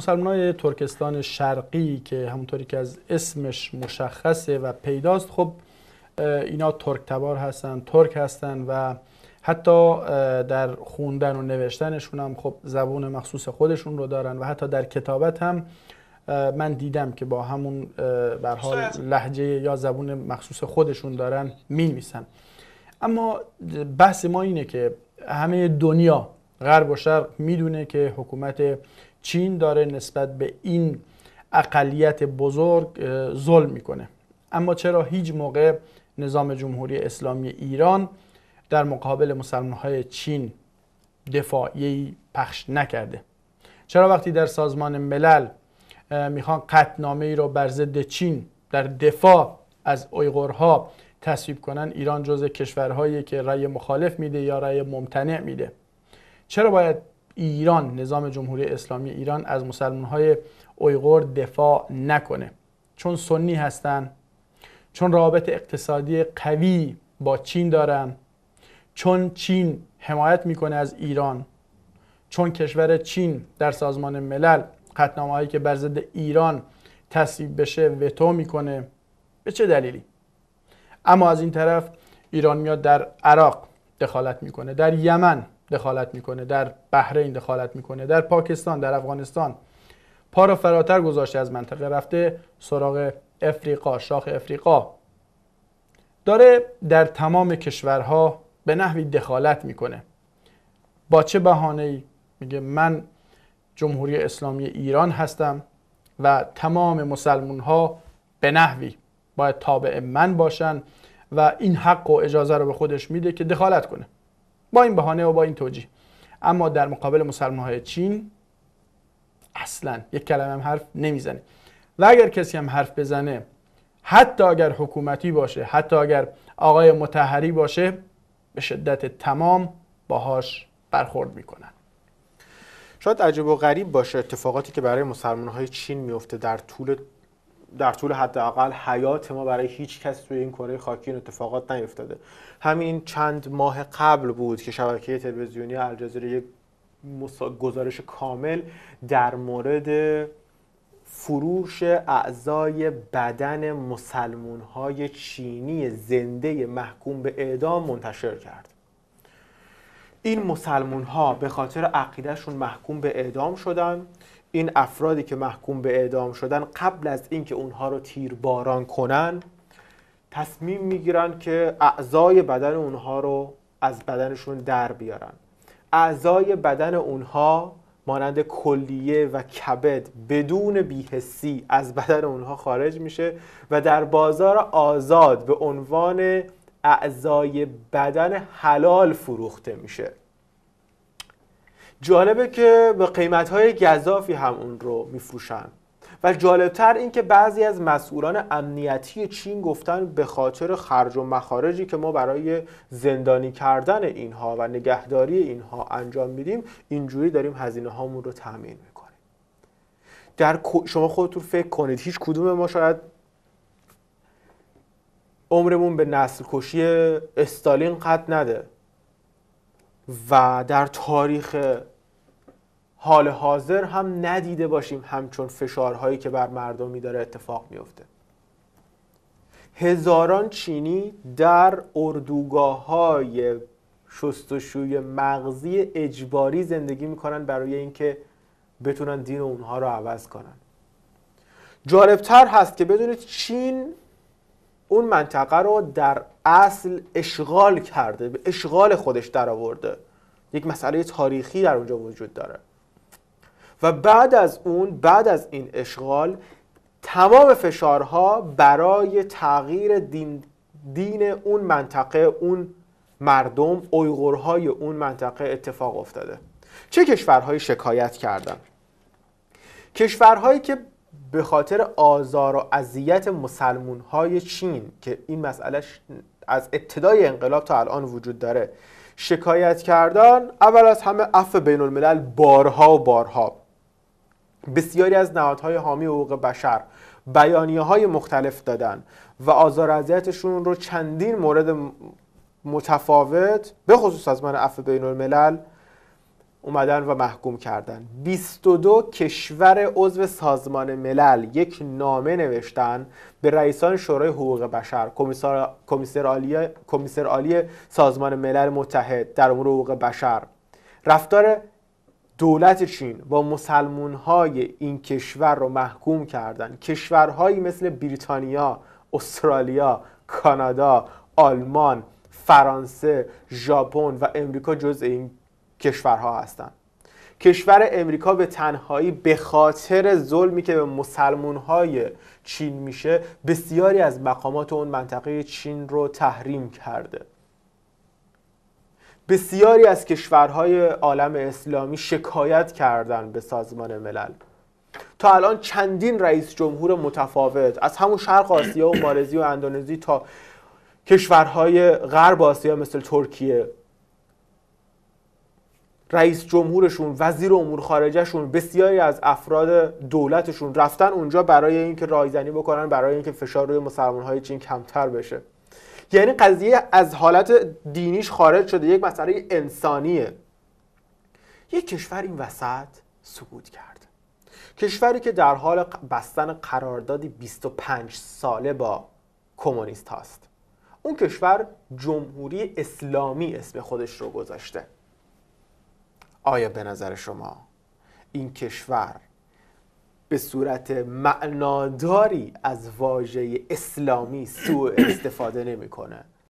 مسلمان ترکستان شرقی که همونطوری که از اسمش مشخصه و پیداست خب اینا ترک تبار هستن ترک هستن و حتی در خوندن و نوشتنشون هم خب زبون مخصوص خودشون رو دارن و حتی در کتابت هم من دیدم که با همون برحال لحجه یا زبون مخصوص خودشون دارن می اما بحث ما اینه که همه دنیا غرب و شرق میدونه که حکومت چین داره نسبت به این اقلیت بزرگ ظلم میکنه اما چرا هیچ موقع نظام جمهوری اسلامی ایران در مقابل مسلمانهای چین دفاعی پخش نکرده چرا وقتی در سازمان ملل میخوان قطنامه ای رو بر ضد چین در دفاع از اویغورها تصویب کنن ایران جز کشورهایی که رأی مخالف میده یا رأی ممتنع میده چرا باید ایران نظام جمهوری اسلامی ایران از مسلمان های اویغور دفاع نکنه چون سنی هستن چون رابط اقتصادی قوی با چین دارن چون چین حمایت میکنه از ایران چون کشور چین در سازمان ملل قطنامه هایی که بر ضد ایران تصویب بشه وتو میکنه به چه دلیلی اما از این طرف ایران میاد در عراق دخالت میکنه در یمن دخالت میکنه در بحرین دخالت میکنه در پاکستان در افغانستان پا را فراتر گذاشته از منطقه رفته سراغ افریقا شاخ افریقا داره در تمام کشورها به نحوی دخالت میکنه با چه بهانه ای میگه من جمهوری اسلامی ایران هستم و تمام مسلمون ها به نحوی باید تابع من باشن و این حق و اجازه رو به خودش میده که دخالت کنه با این بهانه و با این توجیه اما در مقابل مسلمان های چین اصلا یک کلمه هم حرف نمیزنه و اگر کسی هم حرف بزنه حتی اگر حکومتی باشه حتی اگر آقای متحری باشه به شدت تمام باهاش برخورد میکنن شاید عجب و غریب باشه اتفاقاتی که برای مسلمان های چین میفته در طول در طول حداقل حیات ما برای هیچ کس توی این کره خاکی این اتفاقات نیفتاده همین چند ماه قبل بود که شبکه تلویزیونی الجزیره یک گزارش کامل در مورد فروش اعضای بدن مسلمون های چینی زنده محکوم به اعدام منتشر کرد این مسلمون ها به خاطر عقیدهشون محکوم به اعدام شدن این افرادی که محکوم به اعدام شدن قبل از اینکه اونها رو تیرباران کنن تصمیم میگیرن که اعضای بدن اونها رو از بدنشون در بیارن اعضای بدن اونها مانند کلیه و کبد بدون بیهسی از بدن اونها خارج میشه و در بازار آزاد به عنوان اعضای بدن حلال فروخته میشه جالبه که به قیمت های گذافی هم اون رو میفروشن و جالبتر این که بعضی از مسئولان امنیتی چین گفتن به خاطر خرج و مخارجی که ما برای زندانی کردن اینها و نگهداری اینها انجام میدیم اینجوری داریم هزینه هامون رو تامین میکنیم در شما خودتون فکر کنید هیچ کدوم ما شاید عمرمون به نسل کشی استالین قد نده و در تاریخ حال حاضر هم ندیده باشیم همچون فشارهایی که بر مردمی داره اتفاق میفته هزاران چینی در اردوگاه های شستشوی مغزی اجباری زندگی میکنن برای اینکه بتونن دین اونها رو عوض کنن جالبتر هست که بدونید چین اون منطقه رو در اصل اشغال کرده به اشغال خودش درآورده یک مسئله تاریخی در اونجا وجود داره و بعد از اون بعد از این اشغال تمام فشارها برای تغییر دین, دین اون منطقه اون مردم اویغورهای اون منطقه اتفاق افتاده چه کشورهایی شکایت کردند؟ کشورهایی که به خاطر آزار و اذیت مسلمونهای چین که این مسئله از ابتدای انقلاب تا الان وجود داره شکایت کردن اول از همه عفو بین الملل بارها و بارها بسیاری از نهادهای حامی حقوق بشر بیانیه های مختلف دادن و آزار اذیتشون رو چندین مورد متفاوت به خصوص از من عفو بین الملل اومدن و محکوم کردن 22 کشور عضو سازمان ملل یک نامه نوشتن به رئیسان شورای حقوق بشر کمیسر عالی, کمیسر عالی سازمان ملل متحد در امور حقوق بشر رفتار دولت چین با مسلمون های این کشور رو محکوم کردن کشورهایی مثل بریتانیا، استرالیا، کانادا، آلمان، فرانسه، ژاپن و امریکا جز این کشورها هستند. کشور امریکا به تنهایی به خاطر ظلمی که به مسلمون های چین میشه بسیاری از مقامات اون منطقه چین رو تحریم کرده بسیاری از کشورهای عالم اسلامی شکایت کردن به سازمان ملل تا الان چندین رئیس جمهور متفاوت از همون شرق آسیا و مالزی و اندونزی تا کشورهای غرب آسیا مثل ترکیه رئیس جمهورشون وزیر امور خارجهشون بسیاری از افراد دولتشون رفتن اونجا برای اینکه رایزنی بکنن برای اینکه فشار روی مسلمانهای چین کمتر بشه یعنی قضیه از حالت دینیش خارج شده یک مسئله انسانیه یک کشور این وسط سقوط کرد کشوری که در حال بستن قراردادی 25 ساله با کمونیست هاست اون کشور جمهوری اسلامی اسم خودش رو گذاشته آیا به نظر شما این کشور به صورت معناداری از واژه اسلامی سوء استفاده نمیکنه